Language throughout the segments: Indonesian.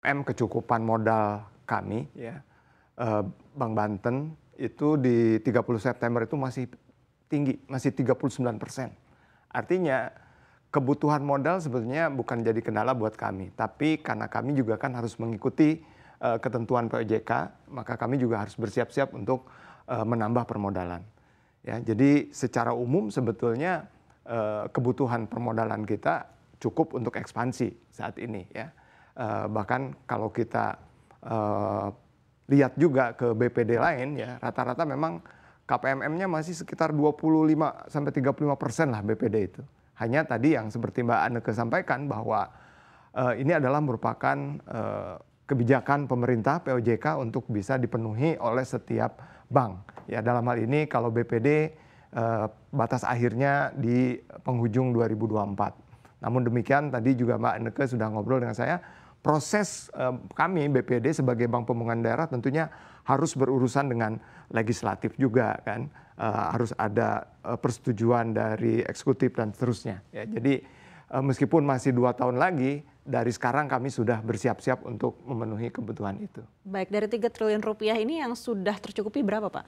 M kecukupan modal kami, ya, uh, Bank Banten itu di 30 September itu masih tinggi, masih 39 persen. Artinya kebutuhan modal sebetulnya bukan jadi kendala buat kami, tapi karena kami juga kan harus mengikuti uh, ketentuan POJK, maka kami juga harus bersiap-siap untuk uh, menambah permodalan. Ya, jadi secara umum sebetulnya kebutuhan permodalan kita cukup untuk ekspansi saat ini ya. Eh, bahkan kalau kita eh, lihat juga ke BPD lain ya rata-rata memang KPMM-nya masih sekitar 25 sampai 35 persen lah BPD itu. Hanya tadi yang seperti Mbak Anne sampaikan bahwa uh, ini adalah merupakan uh, kebijakan pemerintah POJK untuk bisa dipenuhi oleh setiap bank. Ya dalam hal ini kalau BPD uh, batas akhirnya di penghujung 2024. Namun demikian tadi juga Mbak Neke sudah ngobrol dengan saya, proses eh, kami BPD sebagai Bank Pembangunan Daerah tentunya harus berurusan dengan legislatif juga kan. Eh, harus ada eh, persetujuan dari eksekutif dan seterusnya. Ya, jadi meskipun masih dua tahun lagi, dari sekarang kami sudah bersiap-siap untuk memenuhi kebutuhan itu. Baik, dari 3 triliun rupiah ini yang sudah tercukupi berapa Pak?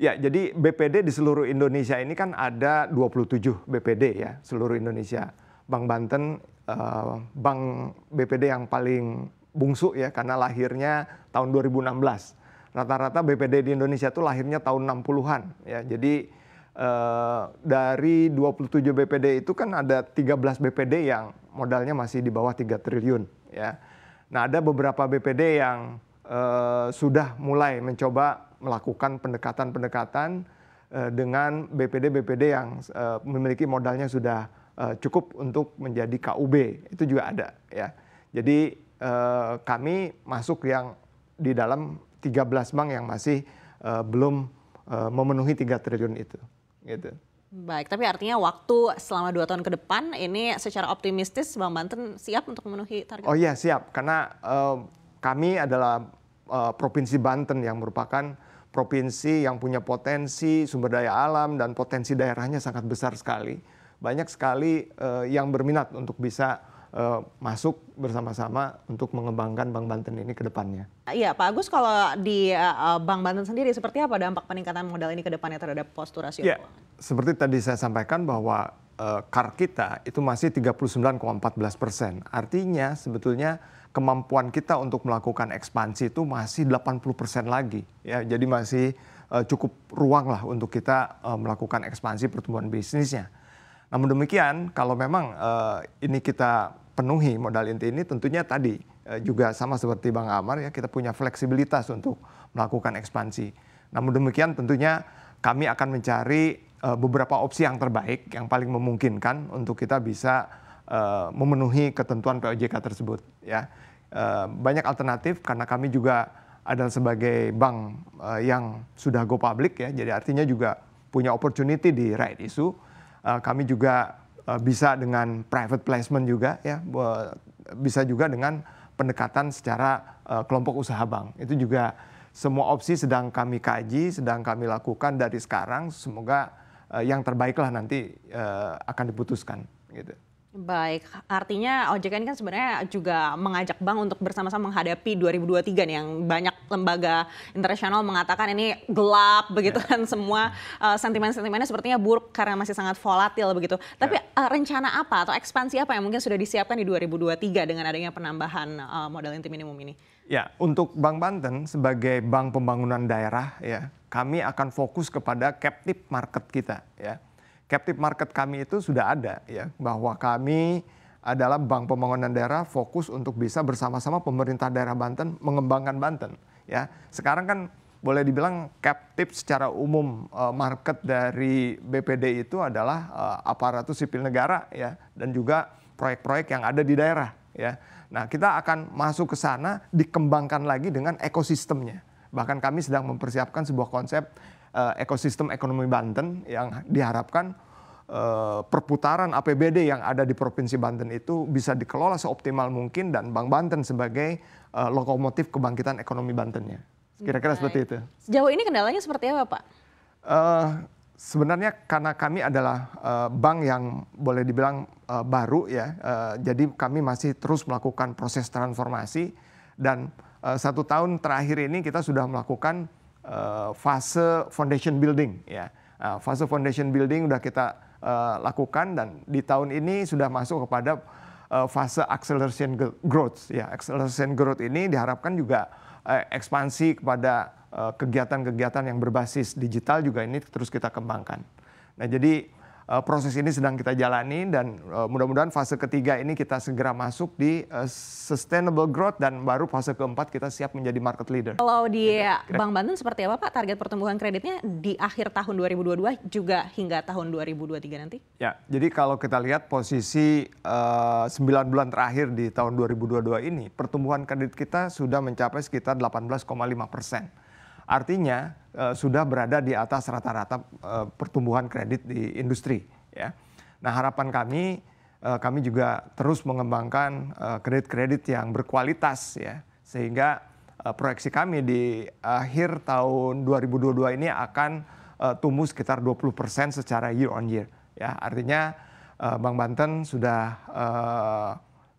Ya, jadi BPD di seluruh Indonesia ini kan ada 27 BPD ya, seluruh Indonesia. Bank Banten uh, bank BPD yang paling bungsu ya karena lahirnya tahun 2016. Rata-rata BPD di Indonesia itu lahirnya tahun 60-an ya. Jadi Uh, dari 27 BPD itu kan ada 13 BPD yang modalnya masih di bawah 3 triliun ya. Nah, ada beberapa BPD yang uh, sudah mulai mencoba melakukan pendekatan-pendekatan uh, dengan BPD-BPD yang memiliki modalnya sudah uh, cukup untuk menjadi KUB itu juga ada ya. Jadi uh, kami masuk yang di dalam 13 bank yang masih uh, belum uh, memenuhi 3 triliun itu gitu. Baik, tapi artinya waktu selama dua tahun ke depan ini secara optimistis Bank Banten siap untuk memenuhi target? Oh iya siap, karena uh, kami adalah uh, provinsi Banten yang merupakan provinsi yang punya potensi sumber daya alam dan potensi daerahnya sangat besar sekali banyak sekali uh, yang berminat untuk bisa uh, masuk bersama-sama untuk mengembangkan Bank Banten ini ke depannya. Iya, Pak Agus, kalau di uh, Bank Banten sendiri seperti apa dampak peningkatan modal ini ke depannya terhadap postur rasio ya, Seperti tadi saya sampaikan bahwa uh, CAR kita itu masih 39,14 persen. Artinya sebetulnya kemampuan kita untuk melakukan ekspansi itu masih 80 persen lagi. Ya, jadi masih uh, cukup ruang lah untuk kita uh, melakukan ekspansi pertumbuhan bisnisnya. Namun demikian, kalau memang uh, ini kita penuhi modal inti ini, tentunya tadi uh, juga sama seperti Bang Amar ya, kita punya fleksibilitas untuk melakukan ekspansi. Namun demikian, tentunya kami akan mencari uh, beberapa opsi yang terbaik, yang paling memungkinkan untuk kita bisa uh, memenuhi ketentuan POJK tersebut. Ya, uh, banyak alternatif karena kami juga adalah sebagai bank uh, yang sudah go public ya, jadi artinya juga punya opportunity di right issue Eh, kami juga eh, bisa dengan private placement juga ya bisa juga dengan pendekatan secara eh, kelompok usaha bank itu juga semua opsi sedang kami kaji sedang kami lakukan dari sekarang semoga yang terbaiklah nanti akan diputuskan gitu. Baik, artinya OJK ini kan sebenarnya juga mengajak bank untuk bersama-sama menghadapi 2023 nih yang banyak lembaga internasional mengatakan ini gelap begitu yeah. kan semua uh, sentimen-sentimennya sepertinya buruk karena masih sangat volatil begitu. Tapi uh, rencana apa atau ekspansi apa yang mungkin sudah disiapkan di 2023 dengan adanya penambahan uh, modal inti minimum ini? Ya, untuk Bank Banten sebagai bank pembangunan daerah ya, kami akan fokus kepada captive market kita ya captive market kami itu sudah ada ya bahwa kami adalah bank pembangunan daerah fokus untuk bisa bersama-sama pemerintah daerah Banten mengembangkan Banten ya sekarang kan boleh dibilang captive secara umum eh, market dari BPD itu adalah eh, aparatur sipil negara ya dan juga proyek-proyek yang ada di daerah ya. Nah, kita akan masuk ke sana dikembangkan lagi dengan ekosistemnya. Bahkan kami sedang mempersiapkan sebuah konsep Eh, ekosistem ekonomi Banten yang diharapkan eh, perputaran APBD yang ada di Provinsi Banten itu bisa dikelola seoptimal mungkin dan Bank Banten sebagai eh, lokomotif kebangkitan ekonomi Bantennya. Kira-kira seperti itu. Sejauh ini kendalanya seperti apa, Pak? Uh, sebenarnya karena kami adalah uh, bank yang boleh dibilang uh, baru ya, uh, jadi kami masih terus melakukan proses transformasi dan uh, satu tahun terakhir ini kita sudah melakukan Eh, fase foundation building ya. Nah, fase foundation building sudah kita uh, lakukan dan di tahun ini sudah masuk kepada uh, fase acceleration growth ya. Acceleration growth ini diharapkan juga uh, ekspansi kepada kegiatan-kegiatan uh, yang berbasis digital juga ini terus kita kembangkan. Nah, jadi Eh, proses ini sedang kita jalani dan eh, mudah-mudahan fase ketiga ini kita segera masuk di eh, sustainable growth dan baru fase keempat kita siap menjadi market leader. Kalau di Bank Banten seperti apa Pak target pertumbuhan kreditnya di akhir tahun 2022 juga hingga tahun 2023 nanti? Ya, jadi kalau kita lihat posisi uh, 9 bulan terakhir di tahun 2022 ini pertumbuhan kredit kita sudah mencapai sekitar 18,5 persen Artinya e, sudah berada di atas rata-rata e, pertumbuhan kredit di industri ya. Nah, harapan kami e, kami juga terus mengembangkan kredit-kredit yang berkualitas ya sehingga e, proyeksi kami di akhir tahun 2022 ini akan e, tumbuh sekitar 20% secara year on year ya. Artinya e, Bank Banten sudah e,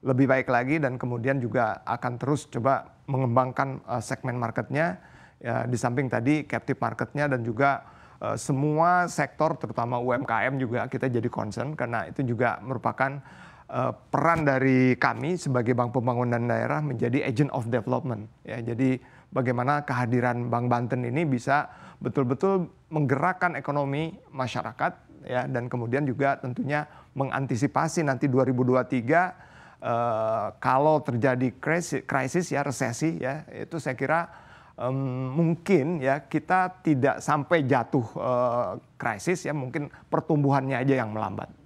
lebih baik lagi dan kemudian juga akan terus coba mengembangkan uh, segmen marketnya ya, di samping tadi captive marketnya dan juga uh, semua sektor terutama UMKM juga kita jadi concern karena itu juga merupakan uh, peran dari kami sebagai Bank Pembangunan Daerah menjadi agent of development ya jadi bagaimana kehadiran Bank Banten ini bisa betul-betul menggerakkan ekonomi masyarakat ya dan kemudian juga tentunya mengantisipasi nanti 2023 uh, eh, kalau terjadi krisis, krisis ya resesi ya itu saya kira um, mungkin ya kita tidak sampai jatuh uh, krisis ya mungkin pertumbuhannya aja yang melambat.